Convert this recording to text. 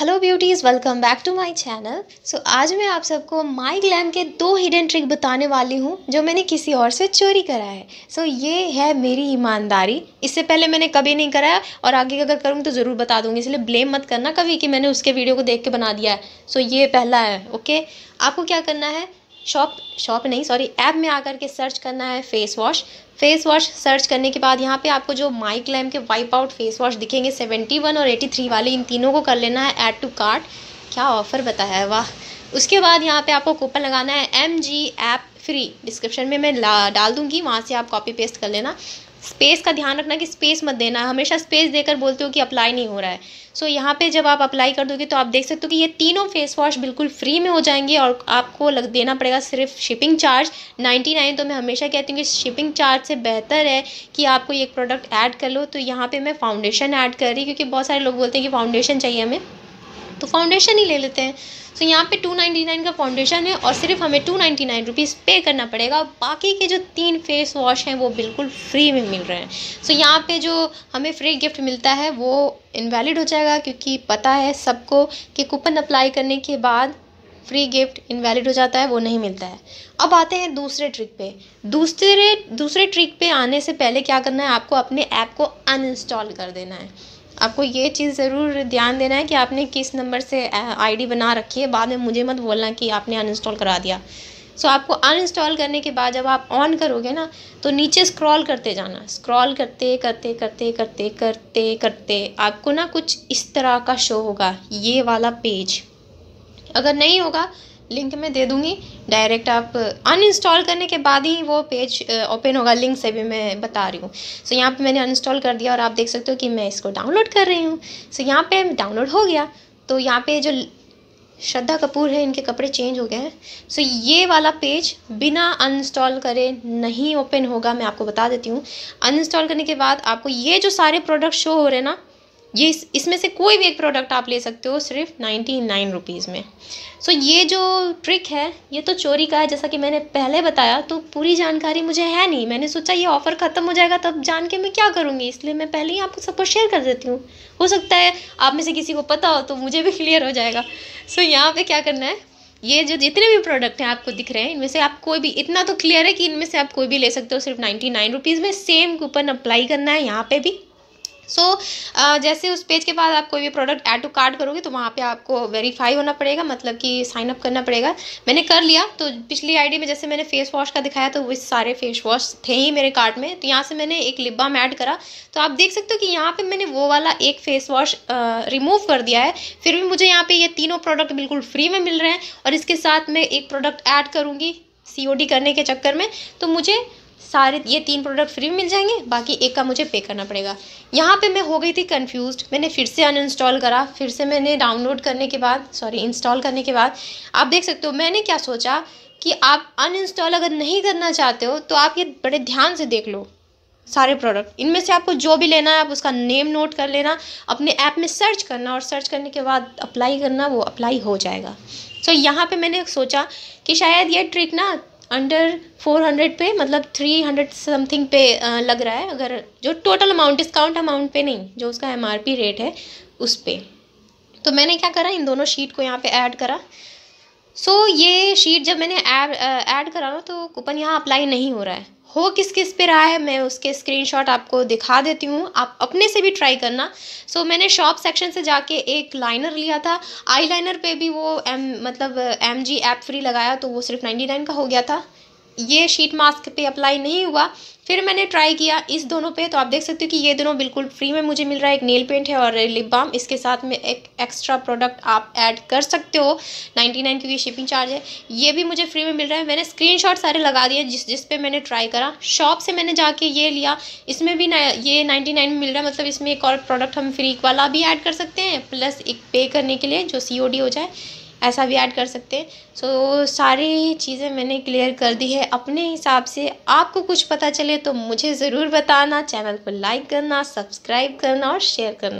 Hello beauties welcome back to my channel so आज मैं आप सबको माई ग्लैम के दो हिडन ट्रिक बताने वाली हूँ जो मैंने किसी और से चोरी करा है सो so, ये है मेरी ईमानदारी इससे पहले मैंने कभी नहीं कराया और आगे अगर करूँ तो ज़रूर बता दूँगी इसलिए ब्लेम मत करना कभी कि मैंने उसके वीडियो को देख के बना दिया है सो so, ये पहला है ओके okay? आपको क्या करना है शॉप शॉप नहीं सॉरी ऐप में आकर के सर्च करना है face wash face wash search करने के बाद यहाँ पे आपको जो माइक लैम के वाइप आउट फेस वॉश दिखेंगे सेवेंटी वन और एटी थ्री वाले इन तीनों को कर लेना है ऐड टू कार्ट क्या ऑफ़र बताया है वाह उसके बाद यहाँ पे आपको कूपन लगाना है M G app free description में मैं डाल दूँगी वहाँ से आप कॉपी पेस्ट कर लेना स्पेस का ध्यान रखना कि स्पेस मत देना हमेशा स्पेस देकर बोलते हो कि अप्लाई नहीं हो रहा है सो so, यहाँ पे जब आप अप्लाई कर दोगे तो आप देख सकते हो कि ये तीनों फेस वॉश बिल्कुल फ्री में हो जाएंगे और आपको लग देना पड़ेगा सिर्फ शिपिंग चार्ज 99 तो मैं हमेशा कहती हूँ कि शिपिंग चार्ज से बेहतर है कि आपको एक प्रोडक्ट ऐड कर लो तो यहाँ पर मैं फाउंडेशन ऐड कर रही क्योंकि बहुत सारे लोग बोलते हैं कि फाउंडेशन चाहिए हमें तो फाउंडेशन ही ले लेते हैं सो यहाँ पे टू नाइन्टी नाइन का फाउंडेशन है और सिर्फ हमें टू नाइन्टी नाइन रुपीज़ पे करना पड़ेगा बाकी के जो तीन फेस वॉश हैं वो बिल्कुल फ्री में मिल रहे हैं सो यहाँ पे जो हमें फ्री गिफ्ट मिलता है वो इनवैलिड हो जाएगा क्योंकि पता है सबको कि कूपन अप्लाई करने के बाद फ्री गिफ्ट इनवैलिड हो जाता है वो नहीं मिलता है अब आते हैं दूसरे ट्रिक पे दूसरे दूसरे ट्रिक पे आने से पहले क्या करना है आपको अपने ऐप को अनइंस्टॉल कर देना है आपको ये चीज़ ज़रूर ध्यान देना है कि आपने किस नंबर से आईडी बना रखी है बाद में मुझे मत बोलना कि आपने अनइंस्टॉल करा दिया सो so, आपको अनइंस्टॉल करने के बाद जब आप ऑन करोगे ना तो नीचे स्क्रॉल करते जाना स्क्रॉल करते करते करते करते करते करते आपको ना कुछ इस तरह का शो होगा ये वाला पेज अगर नहीं होगा लिंक मैं दे दूँगी डायरेक्ट आप अनइंस्टॉल uh, करने के बाद ही वो पेज ओपन uh, होगा लिंक से भी मैं बता रही हूँ सो यहाँ पे मैंने अनइंस्टॉल कर दिया और आप देख सकते हो कि मैं इसको डाउनलोड कर रही हूँ सो यहाँ पे डाउनलोड हो गया तो यहाँ पे जो श्रद्धा कपूर है इनके कपड़े चेंज हो गए हैं सो ये वाला पेज बिना अनइंस्टॉल करे नहीं ओपन होगा मैं आपको बता देती हूँ अनइंस्टॉल करने के बाद आपको ये जो सारे प्रोडक्ट शो हो रहे हैं ना ये इस इसमें से कोई भी एक प्रोडक्ट आप ले सकते हो सिर्फ नाइन्टी नाइन रुपीज़ में सो so, ये जो ट्रिक है ये तो चोरी का है जैसा कि मैंने पहले बताया तो पूरी जानकारी मुझे है नहीं मैंने सोचा ये ऑफ़र ख़त्म हो जाएगा तब जान के मैं क्या करूँगी इसलिए मैं पहले ही आपको सबको शेयर कर देती हूँ हो सकता है आप में से किसी को पता हो तो मुझे भी क्लियर हो जाएगा सो so, यहाँ पर क्या करना है ये जो जितने भी प्रोडक्ट हैं आपको दिख रहे हैं इनमें से आप कोई भी इतना तो क्लियर है कि इनमें से आप कोई भी ले सकते हो सिर्फ नाइन्टी नाइन रुपीज़ में सेम कूपन अप्लाई करना है यहाँ पे भी सो so, जैसे उस पेज के बाद आप कोई भी प्रोडक्ट ऐड टू कार्ड करोगे तो वहाँ पे आपको वेरीफाई होना पड़ेगा मतलब कि साइन अप करना पड़ेगा मैंने कर लिया तो पिछली आईडी में जैसे मैंने फेस वॉश का दिखाया तो वो सारे फेस वॉश थे ही मेरे कार्ट में तो यहाँ से मैंने एक लिप बाम ऐड करा तो आप देख सकते हो कि यहाँ पर मैंने वो वाला एक फेस वॉश रिमूव कर दिया है फिर भी मुझे यहाँ पर ये तीनों प्रोडक्ट बिल्कुल फ्री में मिल रहे हैं और इसके साथ मैं एक प्रोडक्ट ऐड करूँगी सी करने के चक्कर में तो मुझे सारे ये तीन प्रोडक्ट फ्री में मिल जाएंगे बाकी एक का मुझे पे करना पड़ेगा यहाँ पे मैं हो गई थी कंफ्यूज मैंने फिर से अनइंस्टॉल करा फिर से मैंने डाउनलोड करने के बाद सॉरी इंस्टॉल करने के बाद आप देख सकते हो मैंने क्या सोचा कि आप अनइंस्टॉल अगर नहीं करना चाहते हो तो आप ये बड़े ध्यान से देख लो सारे प्रोडक्ट इनमें से आपको जो भी लेना है आप उसका नेम नोट कर लेना अपने ऐप में सर्च करना और सर्च करने के बाद अप्लाई करना वो अप्लाई हो जाएगा सो so, यहाँ पे मैंने सोचा कि शायद ये ट्रिक ना अंडर फोर हंड्रेड पे मतलब थ्री हंड्रेड समथिंग पे लग रहा है अगर जो टोटल अमाउंट डिस्काउंट अमाउंट पे नहीं जो उसका एम रेट है उस पर तो मैंने क्या करा इन दोनों शीट को यहाँ पे ऐड करा सो so, ये शीट जब मैंने ऐड uh, करा ना तो कूपन यहाँ अप्लाई नहीं हो रहा है हो किस किस पे रहा है मैं उसके स्क्रीनशॉट आपको दिखा देती हूँ आप अपने से भी ट्राई करना सो so, मैंने शॉप सेक्शन से जाके एक लाइनर लिया था आई लाइनर पे भी वो एम मतलब एम जी ऐप फ्री लगाया तो वो सिर्फ नाइन्टी नाइन का हो गया था ये शीट मास्क पे अप्लाई नहीं हुआ फिर मैंने ट्राई किया इस दोनों पे तो आप देख सकते हो कि ये दोनों बिल्कुल फ्री में मुझे मिल रहा है एक नेल पेंट है और लिप बाम इसके साथ में एक एक्स्ट्रा प्रोडक्ट आप ऐड कर सकते हो 99 क्योंकि शिपिंग चार्ज है ये भी मुझे फ्री में मिल रहा है मैंने स्क्रीनशॉट सारे लगा दिए जिस जिस पे मैंने ट्राई करा शॉप से मैंने जाके ये लिया इसमें भी ये नाइन्टी में मिल रहा है मतलब इसमें एक और प्रोडक्ट हम फ्री वाला भी ऐड कर सकते हैं प्लस एक पे करने के लिए जो सी हो जाए ऐसा भी ऐड कर सकते हैं सो so, सारी चीज़ें मैंने क्लियर कर दी है अपने हिसाब से आपको कुछ पता चले तो मुझे ज़रूर बताना चैनल को लाइक करना सब्सक्राइब करना और शेयर करना